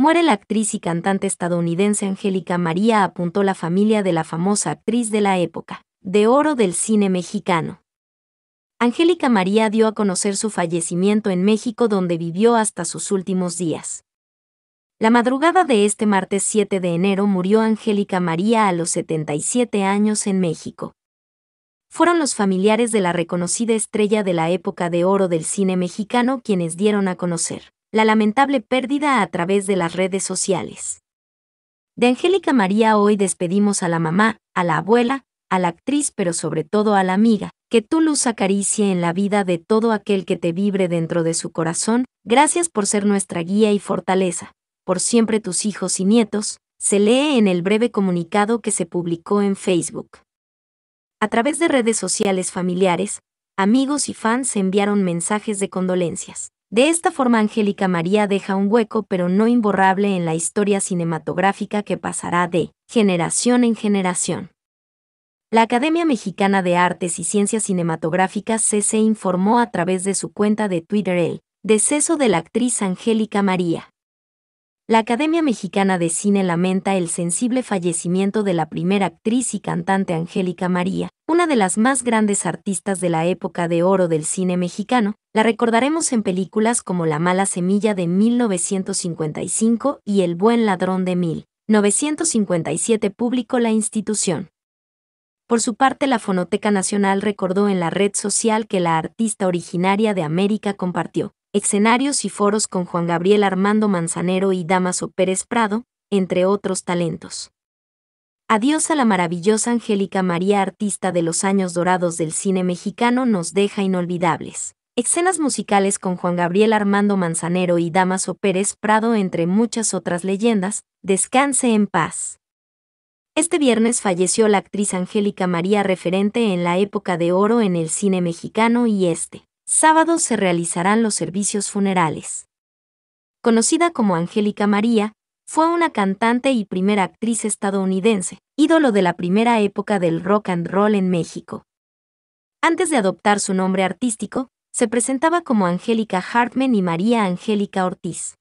muere la actriz y cantante estadounidense Angélica María, apuntó la familia de la famosa actriz de la época, de oro del cine mexicano. Angélica María dio a conocer su fallecimiento en México donde vivió hasta sus últimos días. La madrugada de este martes 7 de enero murió Angélica María a los 77 años en México. Fueron los familiares de la reconocida estrella de la época de oro del cine mexicano quienes dieron a conocer la lamentable pérdida a través de las redes sociales. De Angélica María hoy despedimos a la mamá, a la abuela, a la actriz, pero sobre todo a la amiga, que tu luz acaricie en la vida de todo aquel que te vibre dentro de su corazón, gracias por ser nuestra guía y fortaleza, por siempre tus hijos y nietos, se lee en el breve comunicado que se publicó en Facebook. A través de redes sociales familiares, amigos y fans enviaron mensajes de condolencias. De esta forma Angélica María deja un hueco pero no imborrable en la historia cinematográfica que pasará de generación en generación. La Academia Mexicana de Artes y Ciencias Cinematográficas CC informó a través de su cuenta de Twitter el deceso de la actriz Angélica María. La Academia Mexicana de Cine lamenta el sensible fallecimiento de la primera actriz y cantante Angélica María, una de las más grandes artistas de la época de oro del cine mexicano. La recordaremos en películas como La mala semilla de 1955 y El buen ladrón de 1957 publicó la institución. Por su parte, la Fonoteca Nacional recordó en la red social que la artista originaria de América compartió escenarios y foros con Juan Gabriel Armando Manzanero y Damaso Pérez Prado, entre otros talentos. Adiós a la maravillosa Angélica María, artista de los años dorados del cine mexicano, nos deja inolvidables. Escenas musicales con Juan Gabriel Armando Manzanero y Damaso Pérez Prado, entre muchas otras leyendas, descanse en paz. Este viernes falleció la actriz Angélica María referente en la época de oro en el cine mexicano y este sábado se realizarán los servicios funerales. Conocida como Angélica María, fue una cantante y primera actriz estadounidense, ídolo de la primera época del rock and roll en México. Antes de adoptar su nombre artístico, se presentaba como Angélica Hartman y María Angélica Ortiz.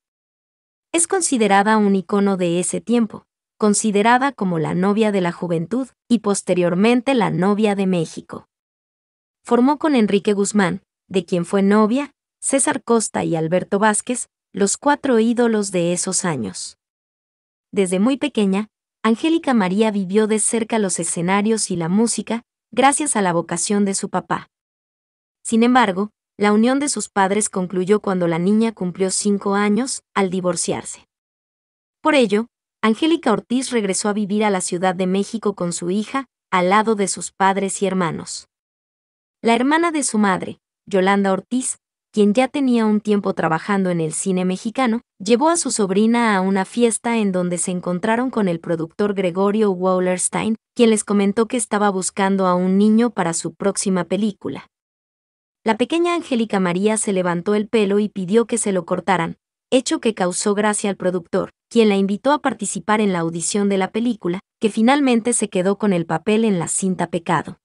Es considerada un icono de ese tiempo, considerada como la novia de la juventud y posteriormente la novia de México. Formó con Enrique Guzmán, de quien fue novia, César Costa y Alberto Vázquez, los cuatro ídolos de esos años. Desde muy pequeña, Angélica María vivió de cerca los escenarios y la música, gracias a la vocación de su papá. Sin embargo, la unión de sus padres concluyó cuando la niña cumplió cinco años, al divorciarse. Por ello, Angélica Ortiz regresó a vivir a la Ciudad de México con su hija, al lado de sus padres y hermanos. La hermana de su madre, Yolanda Ortiz, quien ya tenía un tiempo trabajando en el cine mexicano, llevó a su sobrina a una fiesta en donde se encontraron con el productor Gregorio Wallerstein, quien les comentó que estaba buscando a un niño para su próxima película. La pequeña Angélica María se levantó el pelo y pidió que se lo cortaran, hecho que causó gracia al productor, quien la invitó a participar en la audición de la película, que finalmente se quedó con el papel en la cinta Pecado.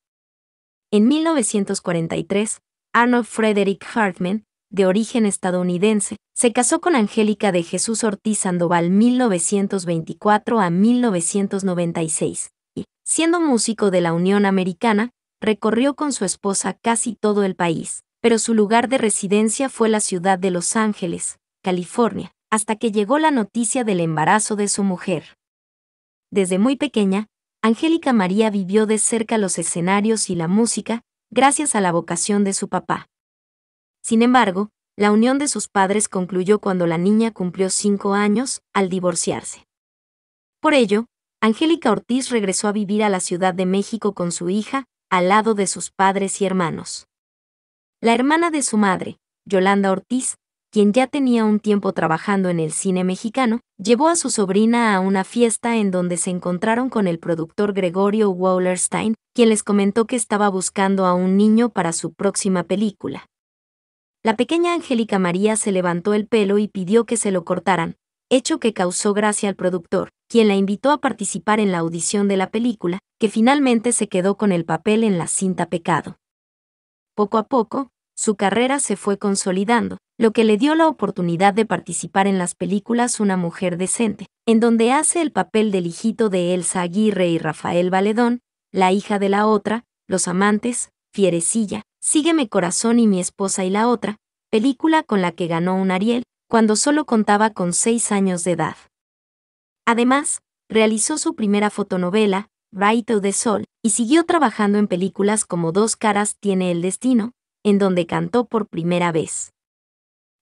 En 1943, Arnold Frederick Hartman, de origen estadounidense, se casó con Angélica de Jesús Ortiz Sandoval 1924 a 1996, y, siendo músico de la Unión Americana, recorrió con su esposa casi todo el país, pero su lugar de residencia fue la ciudad de Los Ángeles, California, hasta que llegó la noticia del embarazo de su mujer. Desde muy pequeña, Angélica María vivió de cerca los escenarios y la música, gracias a la vocación de su papá. Sin embargo, la unión de sus padres concluyó cuando la niña cumplió cinco años, al divorciarse. Por ello, Angélica Ortiz regresó a vivir a la Ciudad de México con su hija, al lado de sus padres y hermanos. La hermana de su madre, Yolanda Ortiz, quien ya tenía un tiempo trabajando en el cine mexicano, llevó a su sobrina a una fiesta en donde se encontraron con el productor Gregorio Wallerstein, quien les comentó que estaba buscando a un niño para su próxima película. La pequeña Angélica María se levantó el pelo y pidió que se lo cortaran, hecho que causó gracia al productor, quien la invitó a participar en la audición de la película, que finalmente se quedó con el papel en la cinta Pecado. Poco a poco, su carrera se fue consolidando, lo que le dio la oportunidad de participar en las películas Una mujer decente, en donde hace el papel del hijito de Elsa Aguirre y Rafael Valedón, la hija de la otra, Los amantes, Fierecilla, Sígueme corazón y mi esposa y la otra, película con la que ganó un Ariel, cuando solo contaba con seis años de edad. Además, realizó su primera fotonovela, to the Sol, y siguió trabajando en películas como Dos caras tiene el destino, en donde cantó por primera vez.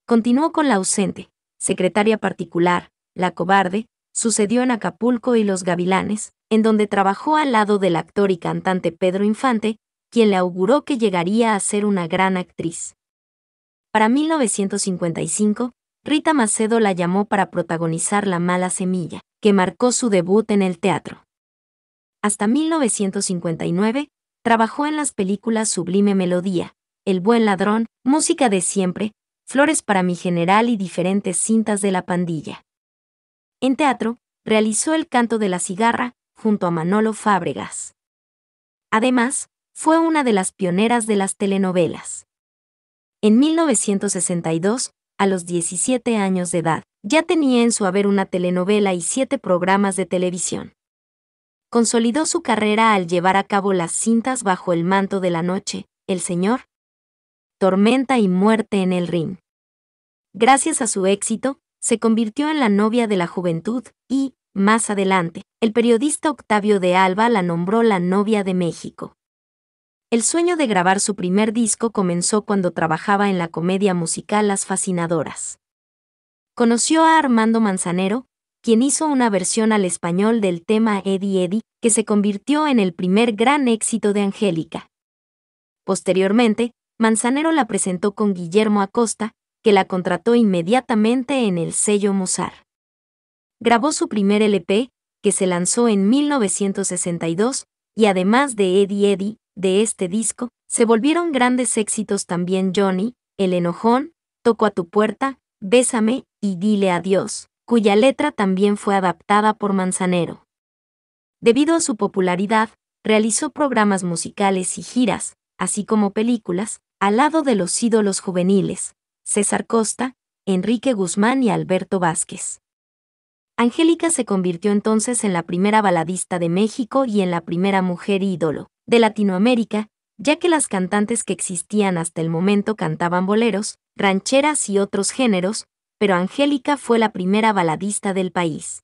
Continuó con la ausente, secretaria particular, la cobarde, sucedió en Acapulco y Los Gavilanes, en donde trabajó al lado del actor y cantante Pedro Infante, quien le auguró que llegaría a ser una gran actriz. Para 1955, Rita Macedo la llamó para protagonizar La mala semilla, que marcó su debut en el teatro. Hasta 1959, trabajó en las películas Sublime Melodía, El buen ladrón, Música de siempre, Flores para mi general y diferentes cintas de la pandilla. En teatro, realizó El canto de la cigarra, junto a Manolo Fábregas. Además, fue una de las pioneras de las telenovelas. En 1962, a los 17 años de edad, ya tenía en su haber una telenovela y siete programas de televisión. Consolidó su carrera al llevar a cabo las cintas bajo el manto de la noche, El Señor, tormenta y muerte en el ring. Gracias a su éxito, se convirtió en la novia de la juventud y, más adelante, el periodista Octavio de Alba la nombró la novia de México. El sueño de grabar su primer disco comenzó cuando trabajaba en la comedia musical Las Fascinadoras. Conoció a Armando Manzanero, quien hizo una versión al español del tema Eddie Eddie, que se convirtió en el primer gran éxito de Angélica. Posteriormente, Manzanero la presentó con Guillermo Acosta, que la contrató inmediatamente en el sello Mozart. Grabó su primer LP, que se lanzó en 1962, y además de Eddie Eddie, de este disco, se volvieron grandes éxitos también Johnny, El Enojón, Toco a tu puerta, Bésame y Dile Adiós, cuya letra también fue adaptada por Manzanero. Debido a su popularidad, realizó programas musicales y giras, así como películas, al lado de los ídolos juveniles, César Costa, Enrique Guzmán y Alberto Vázquez. Angélica se convirtió entonces en la primera baladista de México y en la primera mujer ídolo de Latinoamérica, ya que las cantantes que existían hasta el momento cantaban boleros, rancheras y otros géneros, pero Angélica fue la primera baladista del país.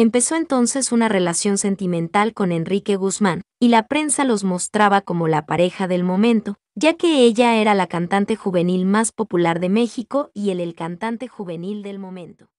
Empezó entonces una relación sentimental con Enrique Guzmán, y la prensa los mostraba como la pareja del momento, ya que ella era la cantante juvenil más popular de México y él el cantante juvenil del momento.